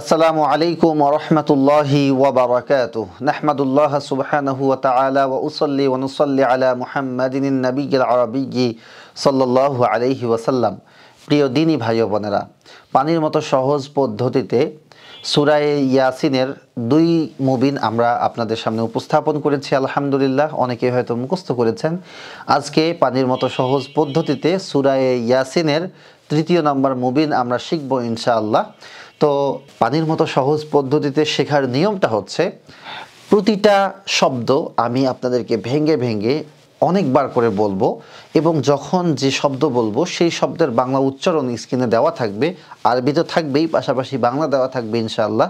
আসসালামু আলাইকুম রহমতুল্লাহি ওবরাকাত নাহমাদুল্লাহ সুবহানাহু ওয়া তাআলা ওয়া উসাল্লি ওয়া নুসাল্লি আলা মুহাম্মাদিন নবিয়্যিল আরাবিয়্যি সাল্লাল্লাহু আলাইহি ওয়াসাল্লাম প্রিয় দিনী ভাই ও বোনেরা পানির মতো সহজ পদ্ধতিতে সুরায় ইয়াসিনের দুই মুবিন আমরা আপনাদের সামনে উপস্থাপন করেছি আলহামদুলিল্লাহ অনেকে হয়তো মুখস্থ করেছেন আজকে পানির মতো সহজ পদ্ধতিতে সুরায় ইয়াসিনের তৃতীয় নম্বর মুবিন আমরা শিখব ইনশাআল্লাহ তো পানির মতো সহজ পদ্ধতিতে শেখার নিয়মটা হচ্ছে প্রতিটা শব্দ আমি আপনাদেরকে ভেঙে ভেঙে অনেকবার করে বলবো এবং যখন যে শব্দ বলবো সেই শব্দের বাংলা উচ্চারণ স্ক্রিনে দেওয়া থাকবে আরবি তো থাকবেই পাশাপাশি বাংলা দেওয়া থাকবে ইনশাআল্লাহ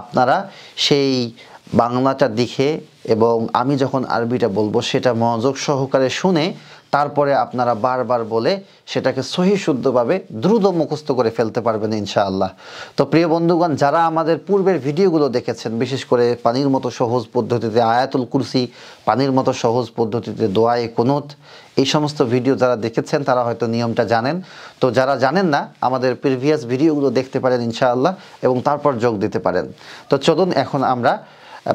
আপনারা সেই বাংলাটা দেখে এবং আমি যখন আরবিটা বলবো সেটা মনোযোগ সহকারে শুনে তারপরে আপনারা বারবার বলে সেটাকে সহি শুদ্ধভাবে দ্রুত মুখস্থ করে ফেলতে পারবেন ইনশাআল্লাহ তো প্রিয় বন্ধুগণ যারা আমাদের পূর্বের ভিডিওগুলো দেখেছেন বিশেষ করে পানির মতো সহজ পদ্ধতিতে আয়াতুল কুরসি পানির মতো সহজ পদ্ধতিতে দোয়ায় কোনত এই সমস্ত ভিডিও যারা দেখেছেন তারা হয়তো নিয়মটা জানেন তো যারা জানেন না আমাদের প্রিভিয়াস ভিডিওগুলো দেখতে পারেন ইনশাআল্লাহ এবং তারপর যোগ দিতে পারেন তো চলুন এখন আমরা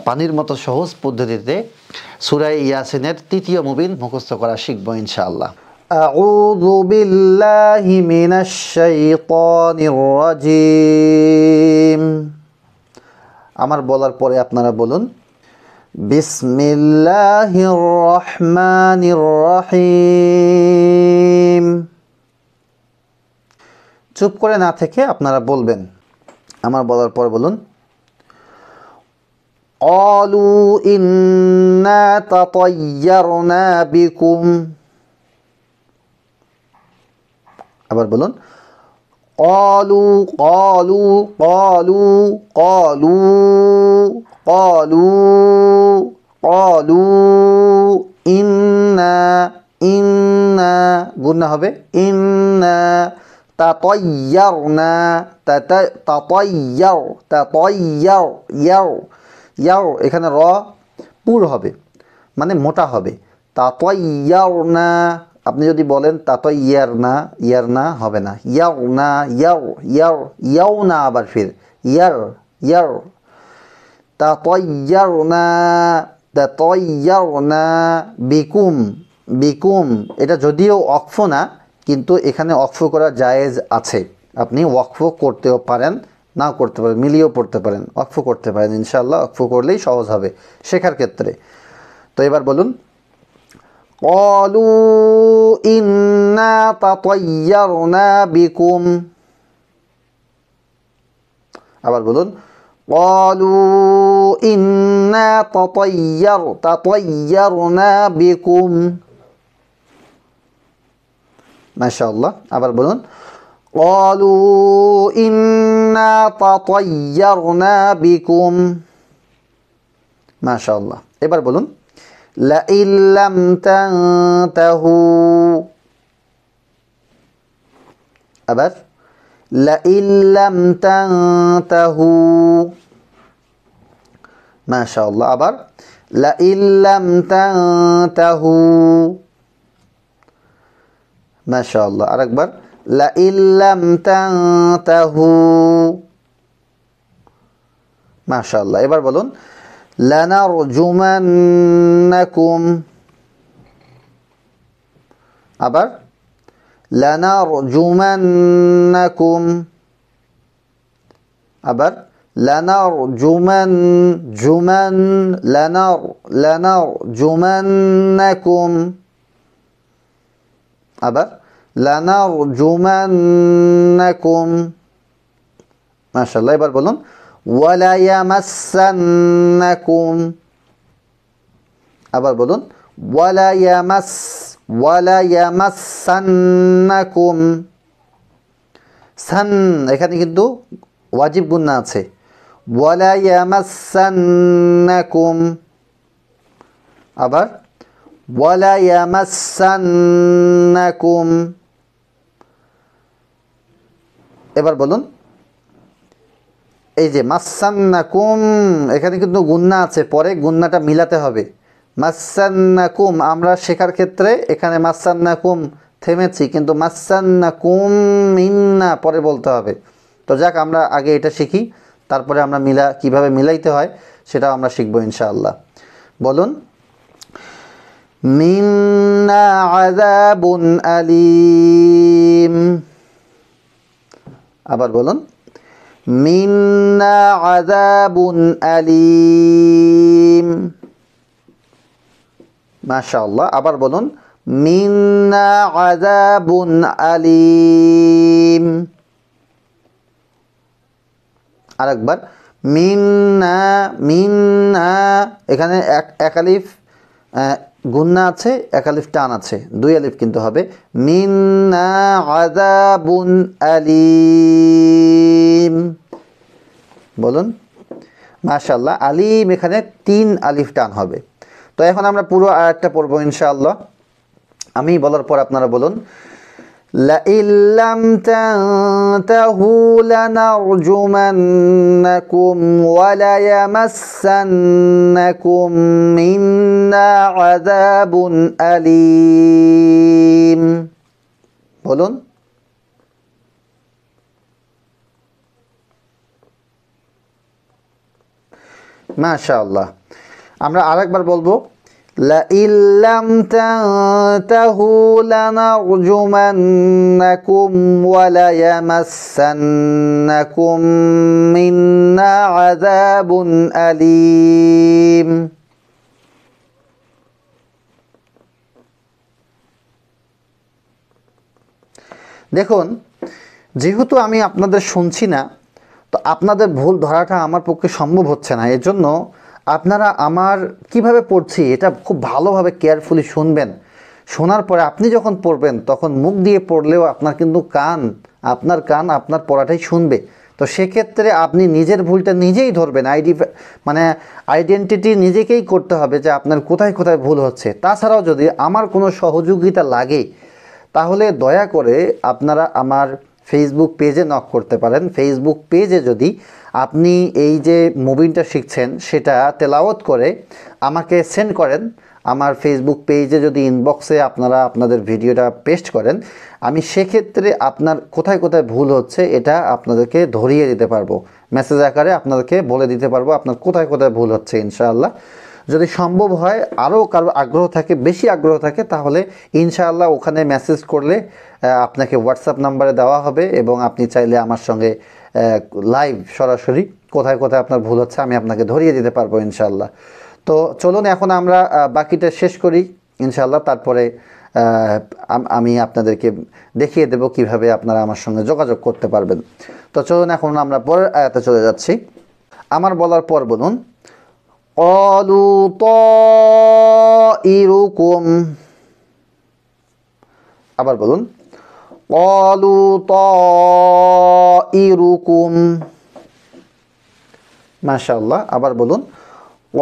পানির মতো সহজ পদ্ধতিতে সুরাই ইয়াসিনের তৃতীয় মুবিন মুখস্থ করা শিখব ইনশাআল্লাহ أعوذ بالله من الشيطان الرجيم আমার বলার পরে আপনারা বলুন الله الرحمن রহিম চুপ করে না থেকে আপনারা বলবেন আমার বলার পর বলুন قالوا إنا تطيرنا بكم أبر بلون قالوا قالوا قالوا قالوا قالوا قالوا إنا إنا قلنا هبه إنا تطيرنا تطير تطير ير ইয়াও এখানে র পুর হবে মানে মোটা হবে তাতয় ইয়াও না আপনি যদি বলেন তাতয় ইয়ার না ইয়ার না হবে না ইয়াও না ইয়াও ইয়াও ইয়াও না আবার ফির ইয়ার ইয়ার তাতয় ইয়ার না না বিকুম বিকুম এটা যদিও অক্ফ না কিন্তু এখানে অক্ফ করা জায়েজ আছে আপনি ওয়াকফ করতেও পারেন না করতে পারেন মিলিয়েও পড়তে পারেন অক্ফ করতে পারেন ইনশাআল্লাহ অক্ফ করলেই সহজ হবে শেখার ক্ষেত্রে তো এবার বলুন কলু ইন্না বিকুম আবার বলুন কলু ইন্না তাতাইয়ার বিকুম মাশাআল্লাহ আবার বলুন قالوا إنا تطيرنا بكم ما شاء الله إبر بولون لئن لم تنتهوا أبر لئن لم تنتهوا ما شاء الله أبر لئن لم تنتهوا ما شاء الله আরেকবার لئن لم تنتهوا ما شاء الله ايبر বলুন لنرجمنكم ابر لنرجمنكم ابر لنرجمن جمن لنر لنرجمنكم ابر লানারজুমান্নাকুম মাশাআল্লাহ এবার বলুন ওয়ালা ইয়ামাসসান্নাকুম আবার বলুন ওয়ালা ইয়ামাস ওয়ালা ইয়ামাসসান্নাকুম সান এখানে কিন্তু ওয়াজিব গুন্না আছে ওয়ালা ইয়ামাসসান্নাকুম আবার ওয়ালা ইয়ামাসসান্নাকুম এবার বলুন এই যে মাসান্নাকুম এখানে কিন্তু গুন্না আছে পরে গুন্নাটা মিলাতে হবে মাসান্নাকুম আমরা শেখার ক্ষেত্রে এখানে মাসান্নাকুম থেমেছি কিন্তু মাসান্নাকুম ইন্না পরে বলতে হবে তো যাক আমরা আগে এটা শিখি তারপরে আমরা মিলা কিভাবে মিলাইতে হয় সেটাও আমরা শিখব ইনশাআল্লাহ বলুন মিন্না আলিম আবার বলুন মিন্না আবার বলুন মিন্না আজাবুন আলিম আরেকবার মিন্না মিন্না এখানে এক একালিফ গুন্না আছে এক আলিফ টান আছে দুই আলিফ কিন্তু হবে মিন্না আলিম বলুন মাশাল্লাহ আলিম এখানে তিন আলিফ টান হবে তো এখন আমরা পুরো আয়াতটা পড়বো ইনশাআল্লাহ আমি বলার পর আপনারা বলুন لئن لم تنتهوا لنرجمنكم وليمسنكم منا عذاب أليم ما الله মাশাআল্লাহ আমরা আরেকবার বলবো لئن لم تنتهوا لنرجمنكم وليمسنكم منا عذاب أليم দেখুন যেহেতু আমি আপনাদের শুনছি না তো আপনাদের ভুল ধরাটা আমার পক্ষে সম্ভব হচ্ছে না এজন্য জন্য আপনারা আমার কিভাবে পড়ছি এটা খুব ভালোভাবে কেয়ারফুলি শুনবেন শোনার পরে আপনি যখন পড়বেন তখন মুখ দিয়ে পড়লেও আপনার কিন্তু কান আপনার কান আপনার পড়াটাই শুনবে তো সেক্ষেত্রে আপনি নিজের ভুলটা নিজেই ধরবেন আইডি মানে আইডেন্টিটি নিজেকেই করতে হবে যে আপনার কোথায় কোথায় ভুল হচ্ছে তাছাড়াও যদি আমার কোনো সহযোগিতা লাগে তাহলে দয়া করে আপনারা আমার ফেসবুক পেজে নক করতে পারেন ফেসবুক পেজে যদি আপনি এই যে মুভিনটা শিখছেন সেটা তেলাওয়াত করে আমাকে সেন্ড করেন আমার ফেসবুক পেজে যদি ইনবক্সে আপনারা আপনাদের ভিডিওটা পেস্ট করেন আমি সেক্ষেত্রে আপনার কোথায় কোথায় ভুল হচ্ছে এটা আপনাদেরকে ধরিয়ে দিতে পারবো মেসেজ আকারে আপনাদেরকে বলে দিতে পারবো আপনার কোথায় কোথায় ভুল হচ্ছে ইনশাআল্লাহ যদি সম্ভব হয় আরও কারো আগ্রহ থাকে বেশি আগ্রহ থাকে তাহলে ইনশাআল্লাহ ওখানে মেসেজ করলে আপনাকে হোয়াটসঅ্যাপ নাম্বারে দেওয়া হবে এবং আপনি চাইলে আমার সঙ্গে লাইভ সরাসরি কোথায় কোথায় আপনার ভুল হচ্ছে আমি আপনাকে ধরিয়ে দিতে পারবো ইনশাল্লাহ তো চলুন এখন আমরা বাকিটা শেষ করি ইনশাল্লাহ তারপরে আমি আপনাদেরকে দেখিয়ে দেব কিভাবে আপনারা আমার সঙ্গে যোগাযোগ করতে পারবেন তো চলুন এখন আমরা পরের আয়াতে চলে যাচ্ছি আমার বলার পর বলুন অলু ইরুকুম আবার বলুন قالوا طائركم ما شاء الله আবার বলুন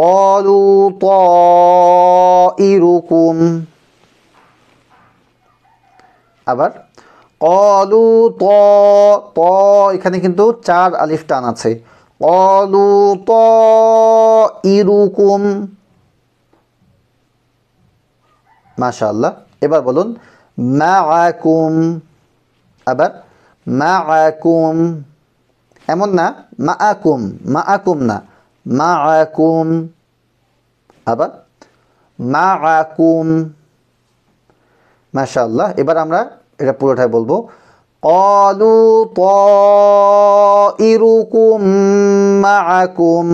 قالوا طائركم আবার অলু ত ত এখানে কিন্তু চার আলিফ টান আছে অলু ত ইরুকুম মাশাল্লাহ এবার বলুন মা আকুম আবার মা আকুম এমন না মা আকুম মা আকুম না মা আকুম আবার মা আকুম মাশাল্লাহ এবার আমরা এটা পুরোটাই বলবো কলু ইরুকুম আকুম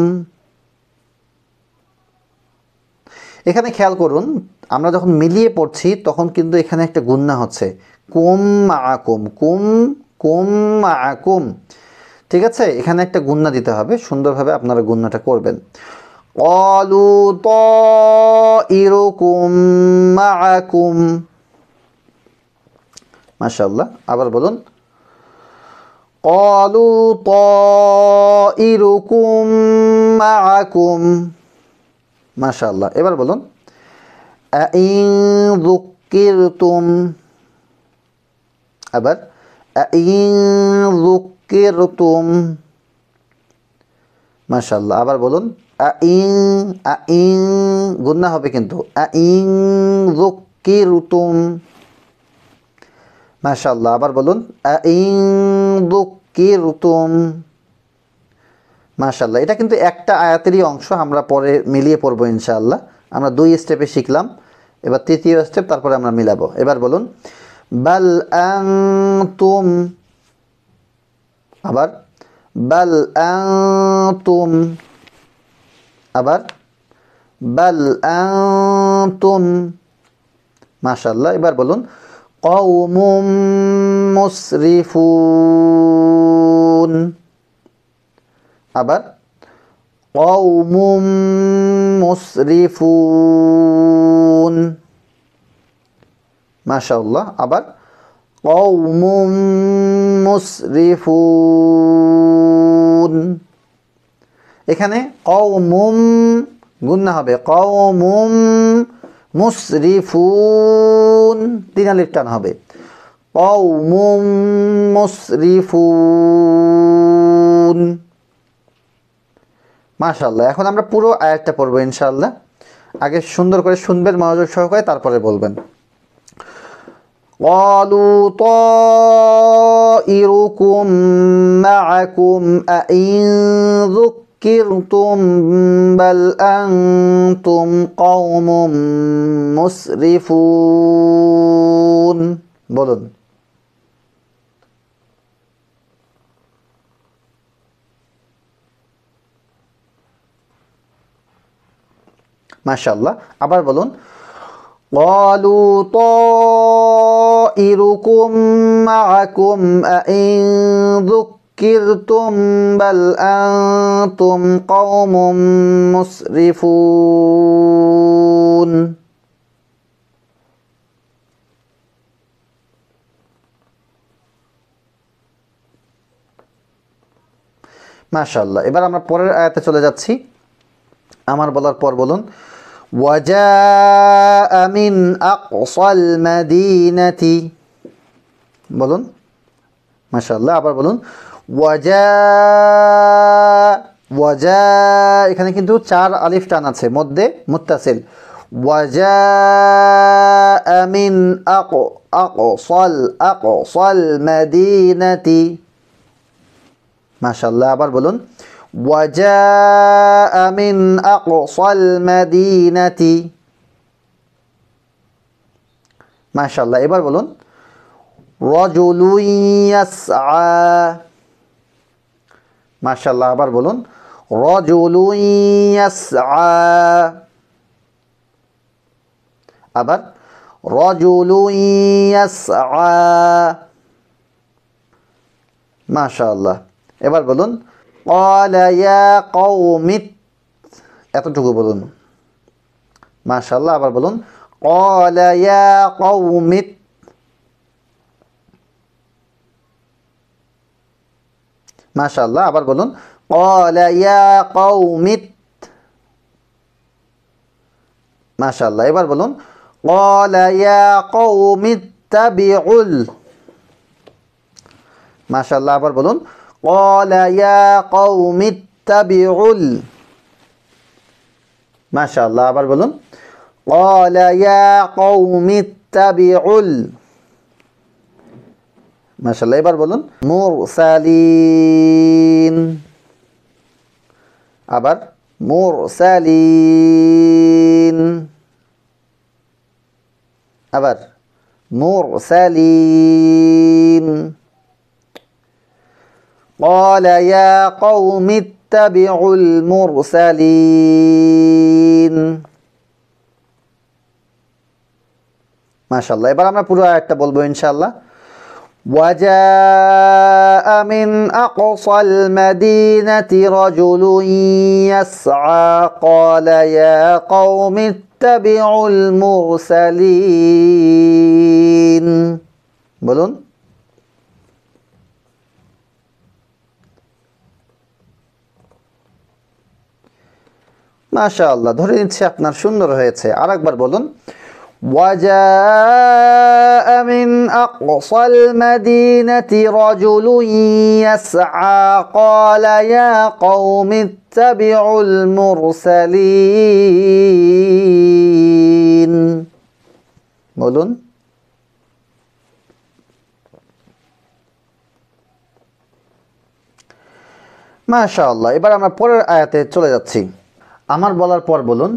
এখানে খেয়াল করুন আমরা যখন মিলিয়ে পড়ছি তখন কিন্তু এখানে একটা গুন্না হচ্ছে কুম আকুম কুম কুম আকুম ঠিক আছে এখানে একটা গুন্না দিতে হবে সুন্দরভাবে আপনারা গুন্নাটা করবেন অলু ত ইরকুম মাশাল্লাহ আবার বলুন অলু ত ইরকুম মাশাল্লাহ এবার বলুন ইন দুকিরতুম আবার রুকেরতুম মাশাল্লাহ আবার বলুন আইং আইং গুন্না হবে কিন্তু আইং রুকিরতুম মাশাল্লাহ আবার বলুন আইং রুকিরতুম মাশাল্লাহ এটা কিন্তু একটা আয়াতেরই অংশ আমরা পরে মিলিয়ে পড়বো ইনশাআল্লাহ আমরা দুই স্টেপে শিখলাম এবার তৃতীয় স্টেপ তারপরে আমরা মিলাবো এবার বলুন বাল তুম আবার বাল তুম আবার বাল তুম মাশাল্লাহ এবার বলুন কৌমুম মুসরিফুন আবার কৌমুম মুসরিফুন মাশাল্লাহ আবার মুসরিফুন এখানে কৌমুম গুন্না হবে কৌমুম মুসরিফুন তিন টান হবে কৌমুম মুসরিফুন মাশাল্লাহ এখন আমরা পুরো আয়াতটা পড়বো ইনশাল্লাহ আগে সুন্দর করে শুনবেন মনোযোগ সহকারে তারপরে বলবেন قالوا طائركم معكم أئن ذكرتم بل أنتم قوم مسرفون ما شاء الله আবার بلون قالوا طائركم معكم أئن ذكرتم بل أنتم قوم مسرفون মাশাল্লাহ এবার আমরা পরের আয়াতে চলে যাচ্ছি আমার বলার পর বলুন وجاء من أقصى المدينة বলুন মাশাআল্লাহ আবার বলুন ওয়াজা ওয়াজা এখানে কিন্তু চার আলিফ টান আছে মধ্যে মুত্তাসিল ওয়াজা আমিন আক আকসল আকসল মাদিনাতি মাশাআল্লাহ আবার বলুন وجاء من أقصى المدينة ما شاء الله إبر بلون رجل يسعى ما شاء الله إبر بلون رجل يسعى أبر رجل يسعى ما شاء الله إبر بلون কলায়া কৌমিত এতটুকু বলুন মাশাল্লাহ আবার বলুন কলায়া কৌমিত মাশাল্লাহ আবার বলুন কলায়া কৌমিত মাশাল্লাহ এবার বলুন কলায়া কৌমিত তাবিউল মাশাল্লাহ আবার বলুন قال يا قوم اتبعوا ما شاء الله আবার বলুন قال يا قوم اتبعوا ما شاء الله এবার বলুন مرسلين আবার مرسلين আবার مرسلين. قال يا قوم اتبعوا المرسلين ما الله এবার আমরা পুরো আয়াতটা বলবো ইনশাআল্লাহ وجاء من أقصى المدينة رجل يسعى قال يا قوم اتبعوا المرسلين بلون মাশা আল্লাহ ধরে নিচ্ছে আপনার সুন্দর হয়েছে আর একবার বলুন وجاء من أقصى المدينة رجل يسعى قال يا قوم اتبعوا المرسلين বলুন মাশাআল্লাহ এবার আমরা পরের আয়াতে চলে যাচ্ছি আমার বলার পর বলুন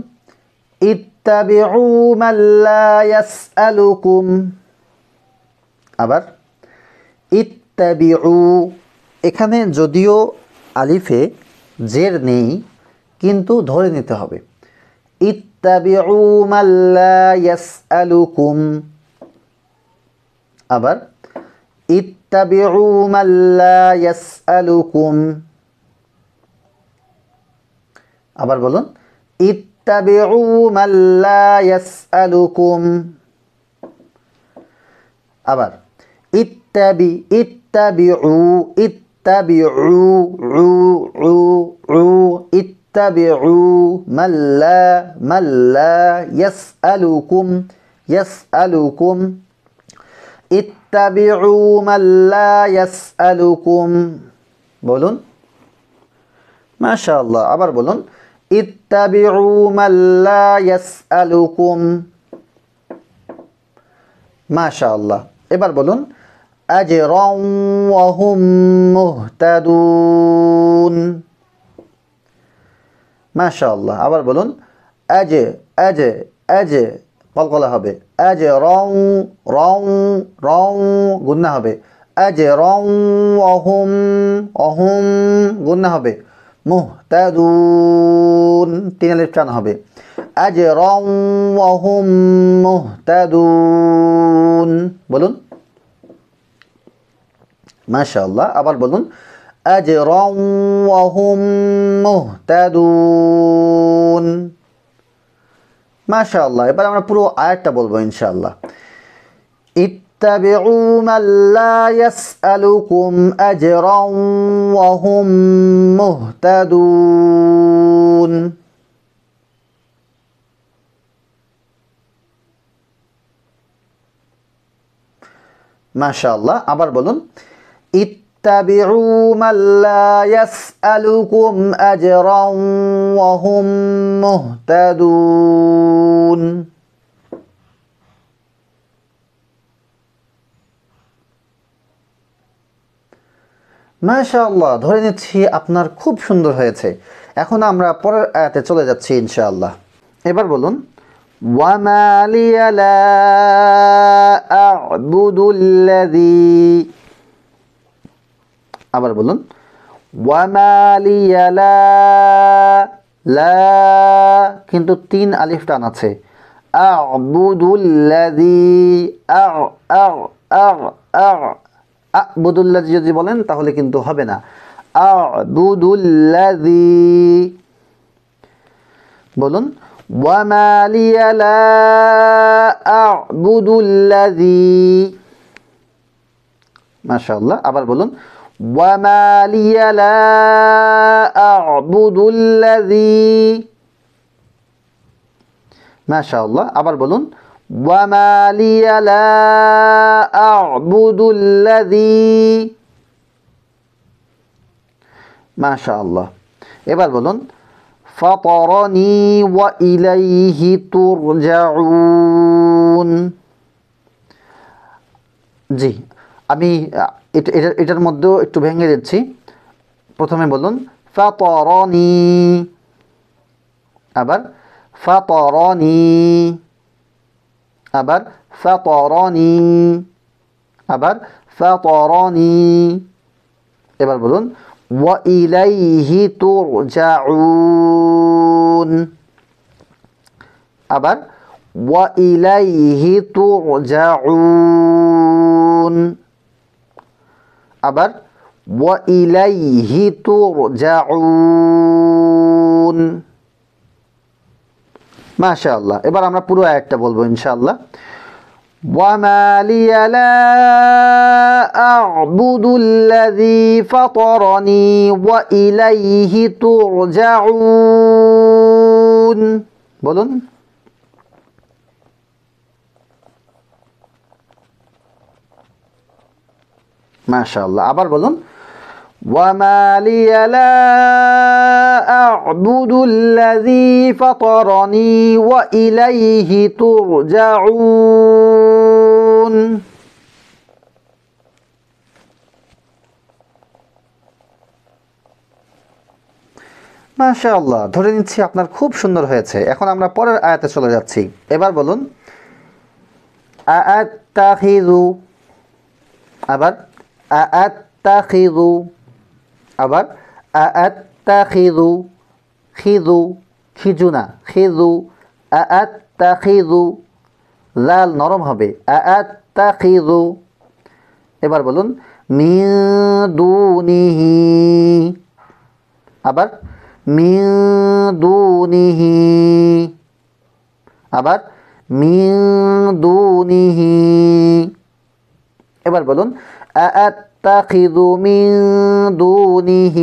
ইত্তাবিউ মাল্লায়াসআলুকুম আবার ইত্তাবিউ এখানে যদিও আলিফে জের নেই কিন্তু ধরে নিতে হবে ইত্তাবিউ আলুকুম আবার ইত্তাবিউ আলুকুম আবার বলুন ইত্তাবিউ মাল্লা ইয়াসআলুকুম আবার ইত্তাবি ইত্তাবিউ ইত্তাবিউ রু রু রু ইত্তাবিউ মাল্লা মাল্লা ইয়াসআলুকুম ইয়াসআলুকুম ইত্তাবিউ মাল্লা ইয়াসআলুকুম বলুন মাশাআল্লাহ আবার বলুন ইত্তাবিউ মাল্লা ইয়াসআলুকুম মাশাআল্লাহ এবার বলুন আজরাম ওয়া হুম মুহতাদুন মাশাআল্লাহ আবার বলুন আজ আজ আজ কলকলা হবে আজ রং রং রং গুন্না হবে আজ রং অহুম অহুম গুন্না হবে মুহ মুহতাদুন তিন আলিফ চান হবে আজরাম ওয়াহুম মুহতাদুন বলুন মাশাআল্লাহ আবার বলুন আজরাম ওয়াহুম মুহতাদুন মাশাআল্লাহ এবার আমরা পুরো আয়াতটা বলবো ইনশাআল্লাহ اتبعوا من لا يسألكم أجرا وهم مهتدون ما شاء الله عبر بلون اتبعوا من لا يسألكم أجرا وهم مهتدون মাশাআল্লাহ ধরে নিচ্ছি আপনার খুব সুন্দর হয়েছে এখন আমরা পরের আয়াতে চলে যাচ্ছি ইনশাআল্লাহ এবার বলুন আবার বলুন লা কিন্তু তিন আলিফ টান আছে আবুদুল্লাযী আ আবুদুল্লাহ যদি বলেন তাহলে কিন্তু হবে না আবুদুল্লাহি বলুন আবুদুল্লাহি মাশাল্লাহ আবার বলুন মাশাল্লাহ আবার বলুন وما لي لا أعبد الذي ما شاء الله এবার বলুন فطرني وإليه ترجعون জি আমি এটার মধ্যেও একটু ভেঙে দিচ্ছি প্রথমে বলুন ফাতরনি আবার ফাতরনি أبر فطراني أبر فطراني إبر বলুন وإليه ترجعون أبر وإليه ترجعون أبر وإليه ترجعون মাশাআল্লাহ এবার আমরা পুরো একটা বলবো ইনশাআল্লাহ وما لي لا বলুন মাশাআল্লাহ আবার বলুন وما لي لا أعبد الذي فطرني وإليه ترجعون মাশাআল্লাহ ধরে নিচ্ছি আপনার খুব সুন্দর হয়েছে এখন আমরা পরের আয়াতে চলে যাচ্ছি এবার বলুন আআত্তাখিযু আবার আআত্তাখিযু আবার আিদু খিদু খিদু খিজু না খিদু আিদু লাল নরম হবে আিদু এবার বলুন মিদুনিহি আবার মিদুনিহি আবার মিদুনিহি এবার বলুন আত يتخذ من دونه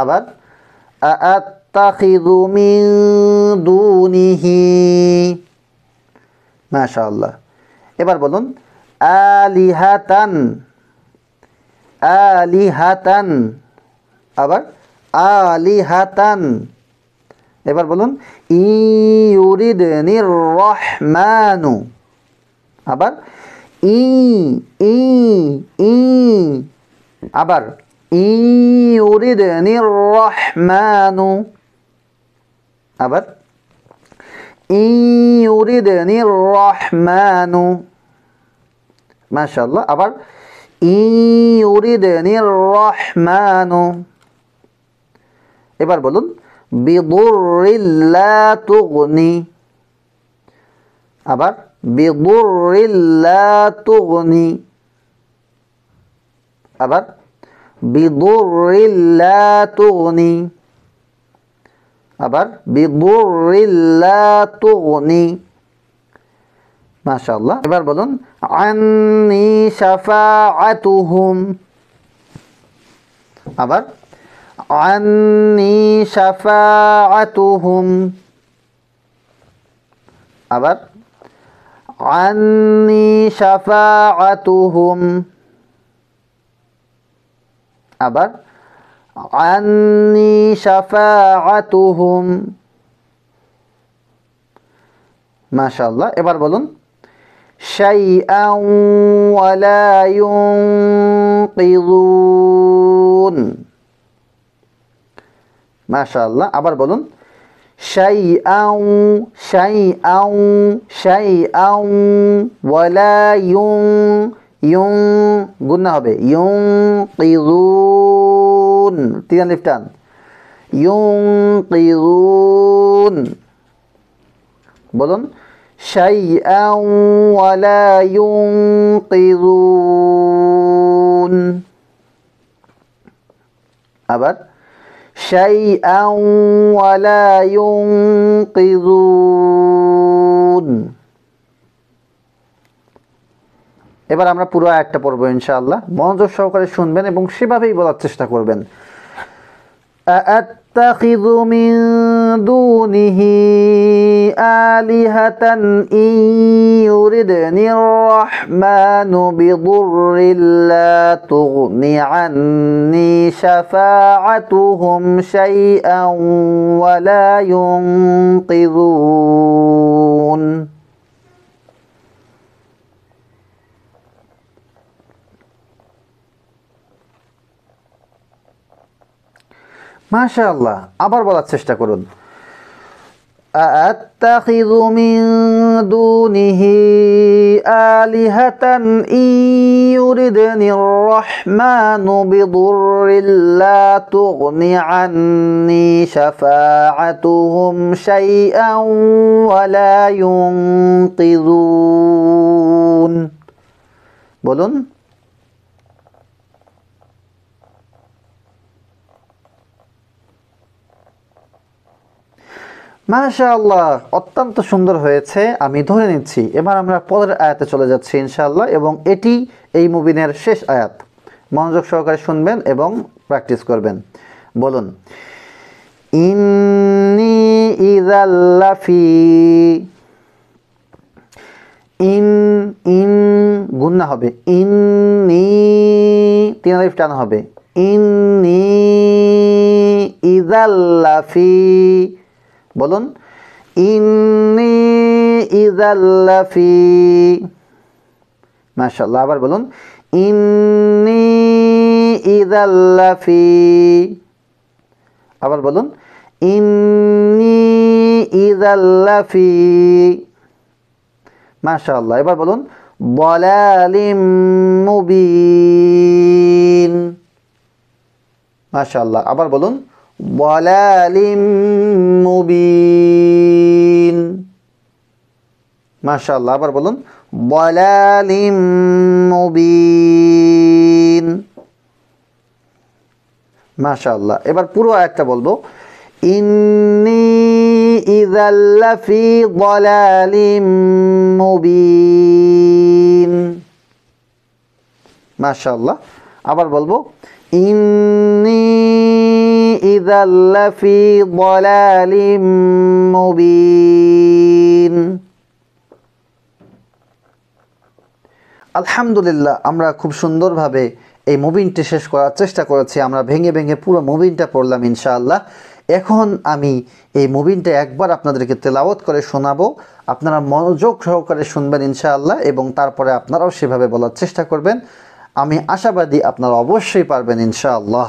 আবার أأتخذ من دونه ما شاء الله এবার বলুন আলিহাতান আলিহাতান আবার আলিহাতান এবার বলুন ইউরিদনির রহমানু আবার আবার ইউরিদনি রহমানু আবার ইউরিদনি রহমানু মাশাআল্লাহ আবার ইউরিদনি রহমানু এবার বলুন বিদুরিল্লা তুগনি আবার بضر لا تغني أبر بضر لا تغني أبر بضر لا تغني ما شاء الله أبر بلون عني شفاعتهم أبر عني شفاعتهم أبر عني شفاعتهم أبر عني شفاعتهم ما شاء الله إبر بلون شيئا ولا ينقضون ما شاء الله أبر بلون شيئا شيئا شيئا ولا يُن ইয়ং গুণা হবে ইয়ং কিরুন তিন আলিফ টান ইয়ং কিরুন বলুন شيئا ولا ينقذون আবার شيئا ولا ينقذون এবার আমরা পুরো আয়াতটা পড়ব ইনশাআল্লাহ মনোযোগ সহকারে শুনবেন এবং সেভাবেই বলার চেষ্টা করবেন أتخذ من دونه آلهة إن يردني الرحمن بضر لا تغني عني شفاعتهم شيئا ولا ينقذون ما شاء الله আবার বলার চেষ্টা করুন أأتخذ من دونه آلهة إن يردني الرحمن بضر لا تغني عني شفاعتهم شيئا ولا ينقذون বলুন মাশাআল্লাহ অত্যন্ত সুন্দর হয়েছে আমি ধরে নিচ্ছি এবার আমরা পরের আয়াতে চলে যাচ্ছি ইনশাআল্লাহ এবং এটি এই মুবিনের শেষ আয়াত মনোযোগ সহকারে শুনবেন এবং প্র্যাকটিস করবেন বলুন ইন্নি ইদাল্লাফি ইন ইন গুন্না হবে ইন্নি তিন টান হবে ইন্নি ইজাল্লাফি বলুন ইন্নি ইদাল্লাফি মাশাল্লাহ আবার বলুন ইন্নি ইদাল্লাফি আবার বলুন ইন্নি ইদাল্লাফি মাশাল্লাহ এবার বলুন বলালিম মুবিন মাশাল্লাহ আবার বলুন ضلال مبين আবার বলুন ضلال مبين মাশাআল্লাহ এবার পুরো একটা বলবো ইন্নি إذا لفي ضلال مبين আবার বলবো ইন্নি إذا لفي ضلال مبين আলহামদুলিল্লাহ আমরা খুব সুন্দরভাবে এই মুভিনটি শেষ করার চেষ্টা করেছি আমরা ভেঙে ভেঙে পুরো মুভিনটা পড়লাম ইনশাআল্লাহ এখন আমি এই মুভিনটা একবার আপনাদেরকে তেলাওয়াত করে শোনাবো আপনারা মনোযোগ সহকারে শুনবেন ইনশাআল্লাহ এবং তারপরে আপনারাও সেভাবে বলার চেষ্টা করবেন আমি আশাবাদী আপনারা অবশ্যই পারবেন ইনশাআল্লাহ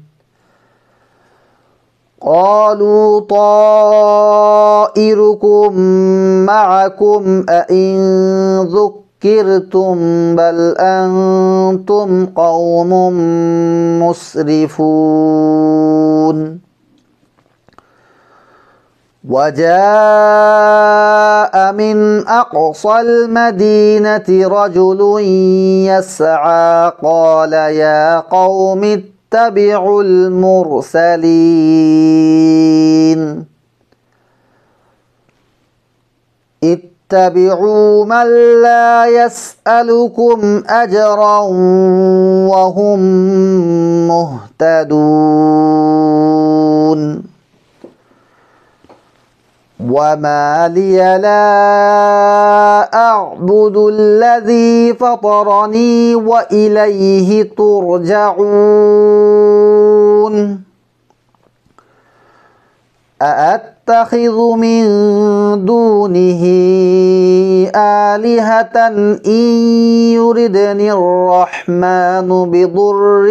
قالوا طائركم معكم أئن ذكرتم بل أنتم قوم مسرفون وجاء من أقصى المدينة رجل يسعى قال يا قوم نتبع المرسلين اتبعوا من لا يسألكم أجرا وهم مهتدون وما لي لا أعبد الذي فطرني وإليه ترجعون أأت نتخذ من دونه آلهة إن يردني الرحمن بضر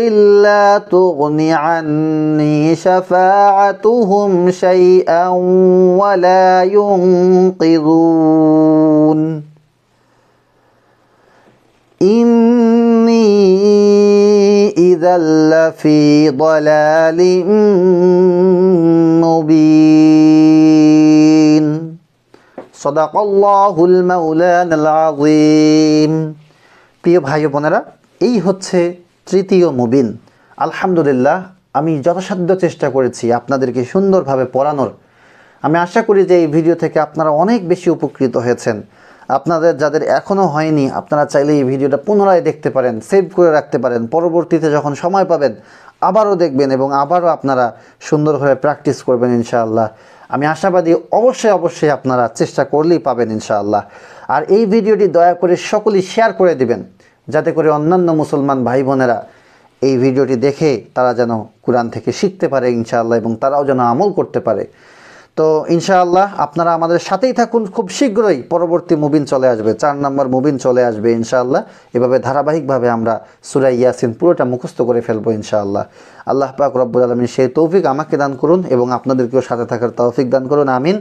لا تغن عني شفاعتهم شيئا ولا ينقذون ইন্নি ইদাল্লাফি দলালি মুবিন সদাকল্লাহুল মাউলানাল আযীম প্রিয় ভাই বোনেরা এই হচ্ছে তৃতীয় মুবিন আলহামদুলিল্লাহ আমি যথাসাধ্য চেষ্টা করেছি আপনাদেরকে সুন্দরভাবে পড়ানোর আমি আশা করি যে এই ভিডিও থেকে আপনারা অনেক বেশি উপকৃত হয়েছেন আপনাদের যাদের এখনও হয়নি আপনারা চাইলে এই ভিডিওটা পুনরায় দেখতে পারেন সেভ করে রাখতে পারেন পরবর্তীতে যখন সময় পাবেন আবারও দেখবেন এবং আবারও আপনারা সুন্দরভাবে প্র্যাকটিস করবেন ইনশাআল্লাহ আমি আশাবাদী অবশ্যই অবশ্যই আপনারা চেষ্টা করলেই পাবেন ইনশাআল্লাহ আর এই ভিডিওটি দয়া করে সকলেই শেয়ার করে দিবেন যাতে করে অন্যান্য মুসলমান ভাই বোনেরা এই ভিডিওটি দেখে তারা যেন কোরআন থেকে শিখতে পারে ইনশাআল্লাহ এবং তারাও যেন আমল করতে পারে তো ইনশাআল্লাহ আপনারা আমাদের সাথেই থাকুন খুব শীঘ্রই পরবর্তী মুবিন চলে আসবে চার নম্বর মুবিন চলে আসবে ইনশাআল্লাহ এভাবে ধারাবাহিকভাবে আমরা সুরাই ইয়াসিন পুরোটা মুখস্থ করে ফেলবো ইনশাআল্লাহ আল্লাহ পাক রব্বুল আলমী সেই তৌফিক আমাকে দান করুন এবং আপনাদেরকেও সাথে থাকার তৌফিক দান করুন আমিন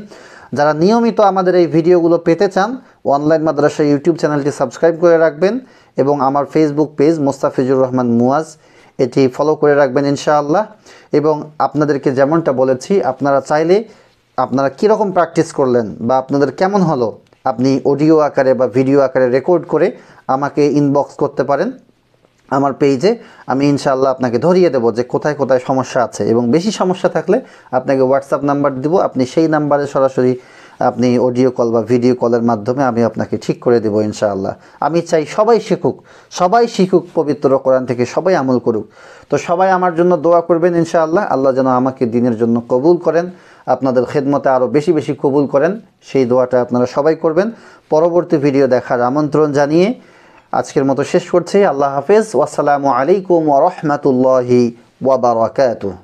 যারা নিয়মিত আমাদের এই ভিডিওগুলো পেতে চান অনলাইন মাদ্রাসা ইউটিউব চ্যানেলটি সাবস্ক্রাইব করে রাখবেন এবং আমার ফেসবুক পেজ মোস্তাফিজুর রহমান মুয়াজ এটি ফলো করে রাখবেন ইনশাআল্লাহ এবং আপনাদেরকে যেমনটা বলেছি আপনারা চাইলে আপনারা কীরকম প্র্যাকটিস করলেন বা আপনাদের কেমন হলো আপনি অডিও আকারে বা ভিডিও আকারে রেকর্ড করে আমাকে ইনবক্স করতে পারেন আমার পেজে আমি ইনশাল্লাহ আপনাকে ধরিয়ে দেবো যে কোথায় কোথায় সমস্যা আছে এবং বেশি সমস্যা থাকলে আপনাকে হোয়াটসঅ্যাপ নাম্বার দেবো আপনি সেই নাম্বারে সরাসরি আপনি অডিও কল বা ভিডিও কলের মাধ্যমে আমি আপনাকে ঠিক করে দেবো ইনশাআল্লাহ আমি চাই সবাই শিখুক সবাই শিখুক পবিত্র কোরআন থেকে সবাই আমল করুক তো সবাই আমার জন্য দোয়া করবেন ইনশাআল্লাহ আল্লাহ যেন আমাকে দিনের জন্য কবুল করেন আপনাদের খেদমতে আরও বেশি বেশি কবুল করেন সেই দোয়াটা আপনারা সবাই করবেন পরবর্তী ভিডিও দেখার আমন্ত্রণ জানিয়ে আজকের মতো শেষ করছি আল্লাহ হাফেজ ওয়াসালামু আলাইকুম ওরহমতুল্লাহি ওয়াবারাকাতুহ